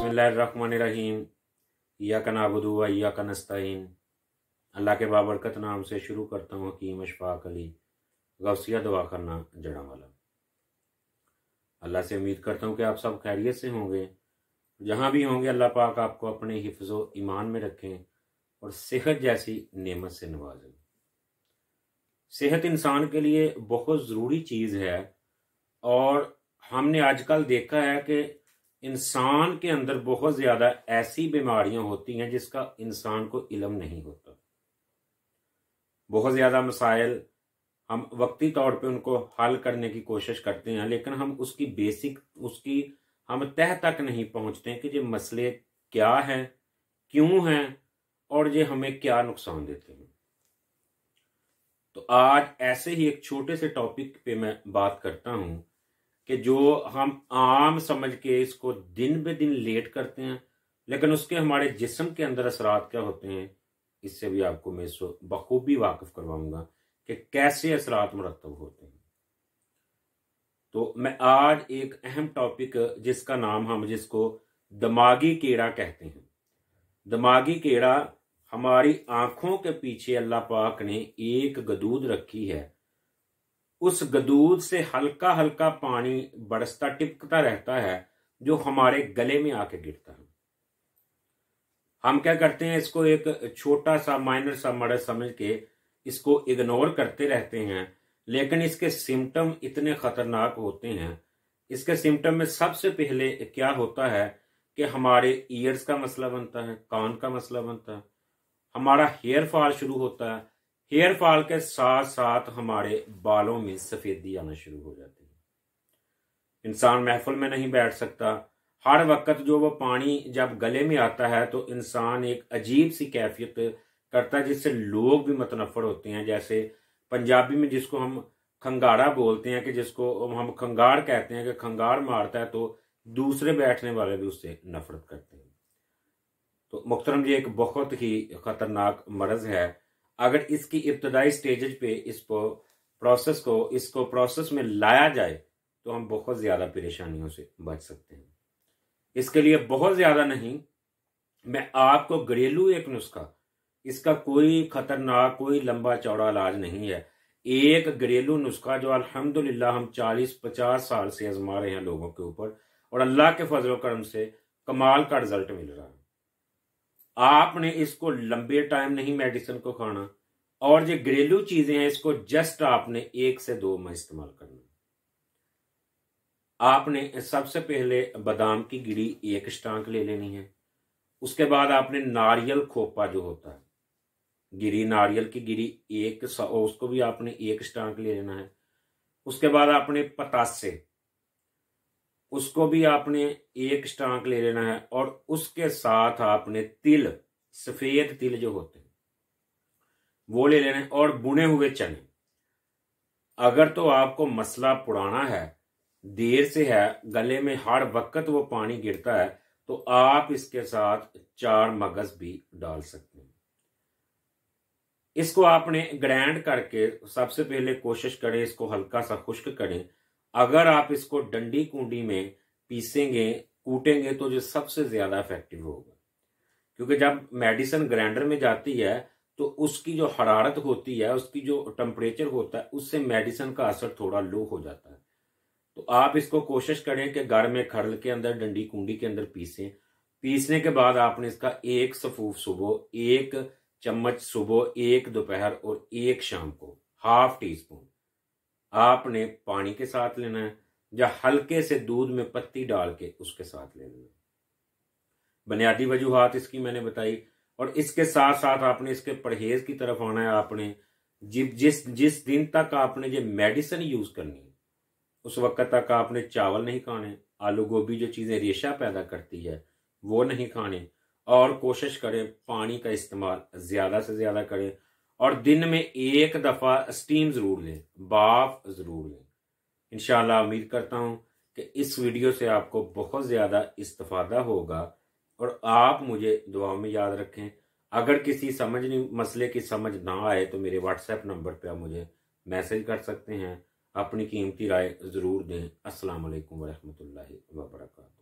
बसमीम का आबदू या का नस्तिन अल्लाह के बाबरकत नाम से शुरू करता हूँ हकीम अशफाक अली गौसिया दुआ करना जड़ा वाला अल्लाह से उम्मीद करता हूँ कि आप सब खैरियत से होंगे जहाँ भी होंगे अल्लाह पाक आपको अपने हिफ्ज ईमान में रखें और सेहत जैसी नेमत से नवाजें सेहत इंसान के लिए बहुत ज़रूरी चीज़ है और हमने आजकल देखा है कि इंसान के अंदर बहुत ज़्यादा ऐसी बीमारियां होती हैं जिसका इंसान को इलम नहीं होता बहुत ज़्यादा मसाइल हम वक्ती तौर पे उनको हल करने की कोशिश करते हैं लेकिन हम उसकी बेसिक उसकी हम तह तक नहीं पहुंचते कि ये मसले क्या हैं क्यों हैं और ये हमें क्या नुकसान देते हैं तो आज ऐसे ही एक छोटे से टॉपिक पे मैं बात करता हूं कि जो हम आम समझ के इसको दिन ब दिन लेट करते हैं लेकिन उसके हमारे जिसम के अंदर असरात क्या होते हैं इससे भी आपको मैं इसको बखूबी वाकफ करवाऊंगा कि कैसे असरात मरतब होते हैं तो मैं आज एक अहम टॉपिक जिसका नाम हम जिसको दिमागी कीड़ा कहते हैं दिमागी कीड़ा हमारी आंखों के पीछे अल्लाह पाक ने एक गदूद रखी है उस गदूद से हल्का हल्का पानी बरसता टिपकता रहता है जो हमारे गले में आके गिरता है हम क्या करते हैं इसको एक छोटा सा माइनर सा मर्डर समझ के इसको इग्नोर करते रहते हैं लेकिन इसके सिम्टम इतने खतरनाक होते हैं इसके सिम्टम में सबसे पहले क्या होता है कि हमारे ईयर्स का मसला बनता है कान का मसला बनता है हमारा हेयर फॉल शुरू होता है हेयर फॉल के साथ साथ हमारे बालों में सफेदी आना शुरू हो जाती है इंसान महफल में नहीं बैठ सकता हर वक्त जो वो पानी जब गले में आता है तो इंसान एक अजीब सी कैफियत करता है जिससे लोग भी मतनफर होते हैं जैसे पंजाबी में जिसको हम खंगाड़ा बोलते हैं कि जिसको हम खंगाड़ कहते हैं कि खंगाड़ मारता है तो दूसरे बैठने वाले भी उससे नफरत करते हैं तो मुख्तरम ये एक बहुत ही खतरनाक मर्ज है अगर इसकी इब्तदाई स्टेजेज पे इसको प्रोसेस को इसको प्रोसेस में लाया जाए तो हम बहुत ज़्यादा परेशानियों से बच सकते हैं इसके लिए बहुत ज़्यादा नहीं मैं आपको घरेलू एक नुस्खा इसका कोई खतरनाक कोई लंबा चौड़ा इलाज नहीं है एक घरेलू नुस्खा जो अल्हम्दुलिल्लाह हम 40-50 साल से आजमा रहे हैं लोगों के ऊपर और अल्लाह के फजल करम से कमाल का रिजल्ट मिल रहा है आपने इसको लंबे टाइम नहीं मेडिसिन को खाना और जो घरेलू चीजें हैं इसको जस्ट आपने एक से दो में इस्तेमाल करना आपने सबसे पहले बादाम की गिरी एक स्टांक ले लेनी है उसके बाद आपने नारियल खोपा जो होता है गिरी नारियल की गिरी एक उसको भी आपने एक स्टांक ले लेना है उसके बाद आपने पतासे उसको भी आपने एक स्टांक ले लेना है और उसके साथ आपने तिल सफेद तिल जो होते हैं वो ले लेने और बुने हुए चने अगर तो आपको मसला पुराना है देर से है गले में हर वक्त वो पानी गिरता है तो आप इसके साथ चार मगज भी डाल सकते हैं इसको आपने ग्रैंड करके सबसे पहले कोशिश करें इसको हल्का सा खुश्क करें अगर आप इसको डंडी कूडी में पीसेंगे कूटेंगे तो जो सबसे ज्यादा इफेक्टिव होगा क्योंकि जब मेडिसिन ग्राइंडर में जाती है तो उसकी जो हरारत होती है उसकी जो टेम्परेचर होता है उससे मेडिसिन का असर थोड़ा लो हो जाता है तो आप इसको कोशिश करें कि घर में खरल के अंदर डंडी कुंडी के अंदर पीसें पीसने के बाद आपने इसका एक सफूफ सुबह एक चम्मच सुबह एक दोपहर और एक शाम को हाफ टी स्पून आपने पानी के साथ लेना है या हल्के से दूध में पत्ती डाल के उसके साथ ले लेना बुनियादी वजूहत इसकी मैंने बताई और इसके साथ साथ आपने इसके परहेज की तरफ आना है आपने जिस जिस दिन तक आपने ये मेडिसिन यूज करनी है उस वक्त तक आपने चावल नहीं खाने आलू गोभी जो चीजें रेशा पैदा करती है वो नहीं खाने और कोशिश करें पानी का इस्तेमाल ज्यादा से ज्यादा करें और दिन में एक दफा स्टीम जरूर लें बाफ जरूर लें इनशाला उम्मीद करता हूं कि इस वीडियो से आपको बहुत ज्यादा इस्तफादा होगा और आप मुझे दुआ में याद रखें अगर किसी समझ नहीं मसले की समझ ना आए तो मेरे व्हाट्सएप नंबर पर आप मुझे मैसेज कर सकते हैं अपनी कीमती राय ज़रूर दें असल वरहमल वर्का